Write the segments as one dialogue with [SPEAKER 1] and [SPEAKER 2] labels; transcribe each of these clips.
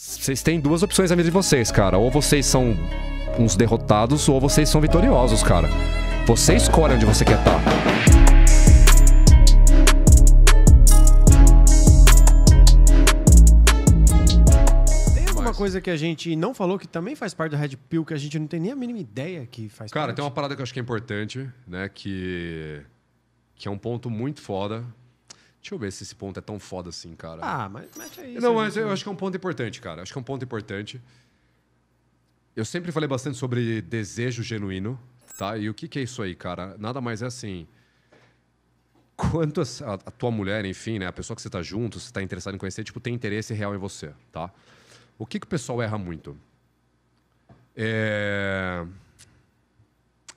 [SPEAKER 1] Vocês têm duas opções na vida de vocês, cara. Ou vocês são uns derrotados, ou vocês são vitoriosos, cara. Você escolhe onde você quer estar. Tá. Tem alguma coisa que a gente não falou que também faz parte do Red Pill, que a gente não tem nem a mínima ideia que faz Cara, parte. tem uma parada que eu acho que é importante, né? Que, que é um ponto muito foda Deixa eu ver se esse ponto é tão foda assim, cara. Ah, mas mete aí. Não, mas eu acho que é um ponto importante, cara. Acho que é um ponto importante. Eu sempre falei bastante sobre desejo genuíno, tá? E o que, que é isso aí, cara? Nada mais é assim. Quanto a, a tua mulher, enfim, né? A pessoa que você tá junto, você tá interessado em conhecer, tipo, tem interesse real em você, tá? O que, que o pessoal erra muito? É...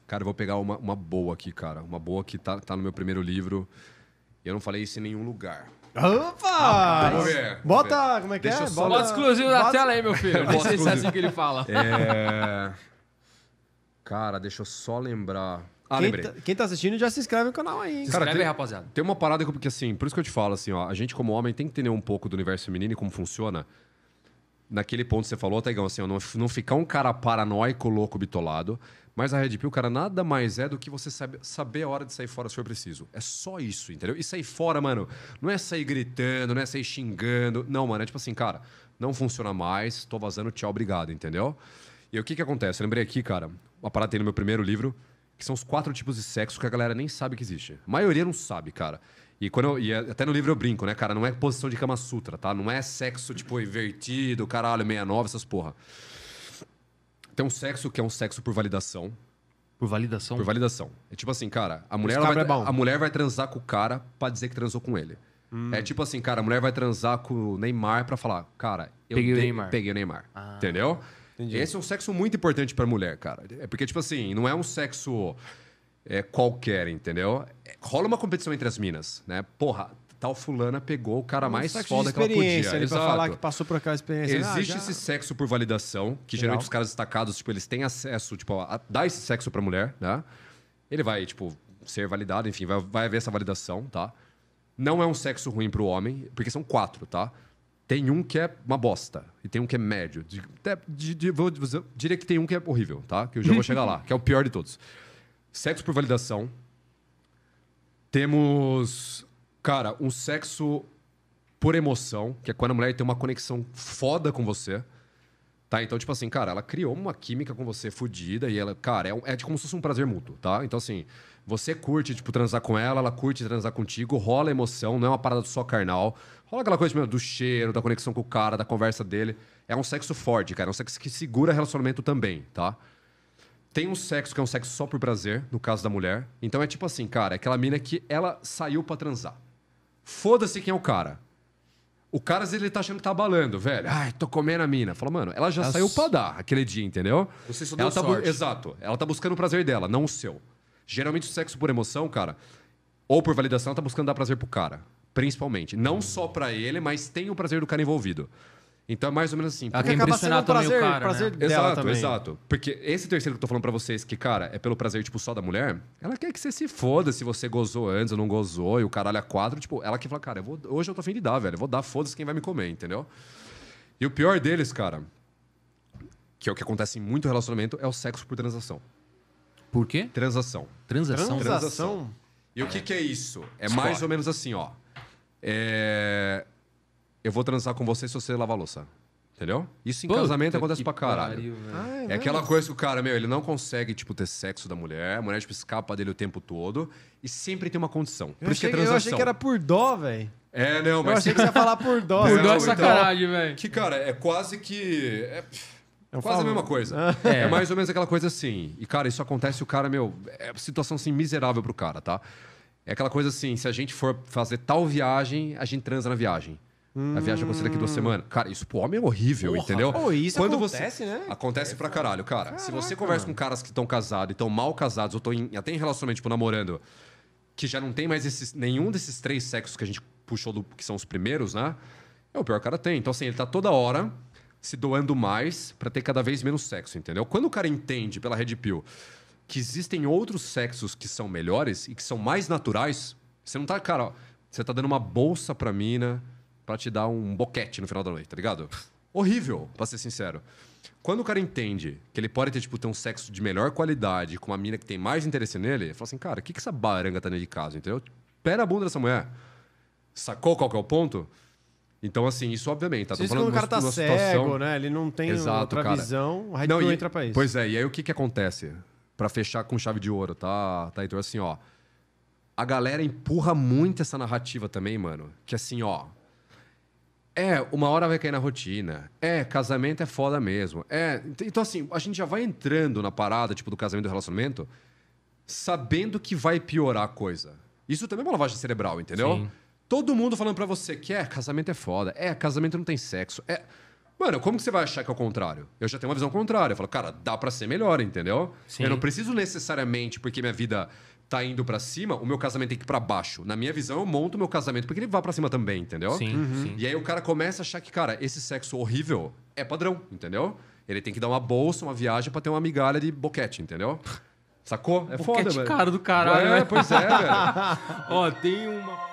[SPEAKER 1] Cara, eu vou pegar uma, uma boa aqui, cara. Uma boa que tá, tá no meu primeiro livro. Eu não falei isso em nenhum lugar. Opa! Vamos ver, bota, ver. como é que Deixa é? Só... Bota, bota exclusivo na bota... tela aí, meu filho. Não sei se é assim que ele fala. É... Cara, deixa eu só lembrar. Ah, quem lembrei. Tá, quem tá assistindo já se inscreve no canal aí. Se Cara, inscreve tem, aí, rapaziada. Tem uma parada que, porque assim, por isso que eu te falo assim, ó, a gente como homem tem que entender um pouco do universo feminino e como funciona naquele ponto que você falou, Taigão, assim, não, não ficar um cara paranoico, louco, bitolado. Mas a Red Pill, cara, nada mais é do que você saber saber a hora de sair fora se for preciso. É só isso, entendeu? E sair fora, mano, não é sair gritando, não é sair xingando. Não, mano, é tipo assim, cara, não funciona mais, tô vazando, tchau, obrigado, entendeu? E o que que acontece? Eu lembrei aqui, cara, uma parada tem no meu primeiro livro, que são os quatro tipos de sexo que a galera nem sabe que existe. A maioria não sabe, cara. E, quando eu, e é, até no livro eu brinco, né, cara? Não é posição de Kama Sutra, tá? Não é sexo, tipo, invertido, caralho, 69, essas porra. Tem um sexo que é um sexo por validação. Por validação? Por validação. É tipo assim, cara, a mulher, vai, é a mulher vai transar com o cara pra dizer que transou com ele. Hum. É tipo assim, cara, a mulher vai transar com o Neymar pra falar, cara, eu peguei, o Neymar. peguei o Neymar. Ah. Entendeu? Entendi. Esse é um sexo muito importante pra mulher, cara. É porque, tipo assim, não é um sexo é, qualquer, entendeu? É, rola uma competição entre as minas, né? Porra, tal fulana pegou o cara um mais foda que ela podia. Ele vai falar que passou por aquela experiência. Ah, Existe ah, já... esse sexo por validação, que Legal. geralmente os caras destacados, tipo, eles têm acesso, tipo, a dar esse sexo pra mulher, né? Ele vai, tipo, ser validado, enfim, vai, vai haver essa validação, tá? Não é um sexo ruim pro homem, porque são quatro, tá? Tem um que é uma bosta e tem um que é médio. De, de, de, vou, diria que tem um que é horrível, tá? Que eu já vou chegar lá, que é o pior de todos sexo por validação. Temos, cara, um sexo por emoção, que é quando a mulher tem uma conexão foda com você. Tá? Então, tipo assim, cara, ela criou uma química com você fodida e ela, cara, é, um, é como se fosse um prazer mútuo, tá? Então, assim, você curte, tipo, transar com ela, ela curte transar contigo, rola emoção, não é uma parada só carnal. Rola aquela coisa mesmo do cheiro, da conexão com o cara, da conversa dele. É um sexo forte, cara. É um sexo que segura relacionamento também, tá? Tem um sexo que é um sexo só por prazer, no caso da mulher. Então é tipo assim, cara, é aquela mina que ela saiu para transar. Foda-se quem é o cara. O cara, ele tá achando que tá abalando, velho. Ai, tô comendo a mina. Fala, mano, ela já ela saiu pra dar aquele dia, entendeu? Você só deu ela tá sorte. Exato. Ela tá buscando o prazer dela, não o seu. Geralmente o sexo por emoção, cara, ou por validação, ela tá buscando dar prazer pro cara. Principalmente. Não só pra ele, mas tem o prazer do cara envolvido. Então é mais ou menos assim. Ela quer impressionar também prazer, o cara, né? prazer né? dela exato, também. Exato, Porque esse terceiro que eu tô falando pra vocês, que, cara, é pelo prazer, tipo, só da mulher, ela quer que você se foda se você gozou antes ou não gozou, e o caralho é quatro, tipo, ela que fala, cara, eu vou, hoje eu tô afim de dar, velho. Eu vou dar, foda-se quem vai me comer, entendeu? E o pior deles, cara, que é o que acontece em muito relacionamento, é o sexo por transação. Por quê? Transação. Transação? Transação. transação. E o que, que é isso? É mais ou menos assim, ó. É eu vou transar com você se você lavar a louça. Entendeu? Isso em casamento acontece pra caralho. Pariu, ah, é, é aquela coisa que o cara, meu, ele não consegue, tipo, ter sexo da mulher, a mulher, tipo, escapa dele o tempo todo e sempre tem uma condição. Por eu isso é achei, que é Eu achei que era por dó, velho. É, não, mas. Eu achei que você ia falar por dó, né? é Por dó é sacanagem, velho. Que, cara, é quase que. É... Quase falo. a mesma coisa. É. é. mais ou menos aquela coisa assim. E, cara, isso acontece, o cara, meu, é situação assim miserável pro cara, tá? É aquela coisa assim, se a gente for fazer tal viagem, a gente transa na viagem. Hum. A viagem aconteceu daqui duas semanas. Cara, isso pro homem é horrível, Porra. entendeu? Oh, isso Quando acontece, você... né? Acontece é, pra caralho, cara. Caraca, se você conversa com caras que estão casados e estão mal casados, ou estão em... até em relacionamento, tipo, namorando, que já não tem mais esses... nenhum desses três sexos que a gente puxou, do... que são os primeiros, né? É o pior cara tem. Então, assim, ele tá toda hora se doando mais para ter cada vez menos sexo, entendeu? Quando o cara entende pela Red Pill que existem outros sexos que são melhores e que são mais naturais, você não tá, cara, ó, você tá dando uma bolsa pra mina, para te dar um boquete no final da noite, tá ligado? Horrível, pra ser sincero. Quando o cara entende que ele pode ter, tipo, ter um sexo de melhor qualidade com uma mina que tem mais interesse nele, ele fala assim, cara, o que, que essa baranga tá nele de casa, entendeu? Pera a bunda dessa mulher. Sacou qual que é o ponto? Então, assim, isso obviamente. Tá? Isso falando quando o cara tá cego, situação... né? Ele não tem Exato, outra cara. visão, o Red entra pra isso. Pois é, e aí o que que acontece? para fechar com chave de ouro, tá, tá então Assim, ó. A galera empurra muito essa narrativa também, mano. Que assim, ó, é, uma hora vai cair na rotina. É, casamento é foda mesmo. É, então assim, a gente já vai entrando na parada, tipo, do casamento e do relacionamento, sabendo que vai piorar a coisa. Isso também é uma lavagem cerebral, entendeu? Sim. Todo mundo falando para você que é, casamento é foda. É, casamento não tem sexo. É. Mano, como que você vai achar que é o contrário? Eu já tenho uma visão contrária. Eu falo, cara, dá para ser melhor, entendeu? Sim. Eu não preciso necessariamente, porque minha vida tá indo para cima, o meu casamento tem que ir pra baixo. Na minha visão, eu monto o meu casamento porque ele vai para cima também, entendeu? Sim, uhum. sim. E aí o cara começa a achar que, cara, esse sexo horrível é padrão, entendeu? Ele tem que dar uma bolsa, uma viagem para ter uma migalha de boquete, entendeu? Sacou? É boquete foda, velho. caro do caralho. É, né? pois é, velho. Ó, tem uma...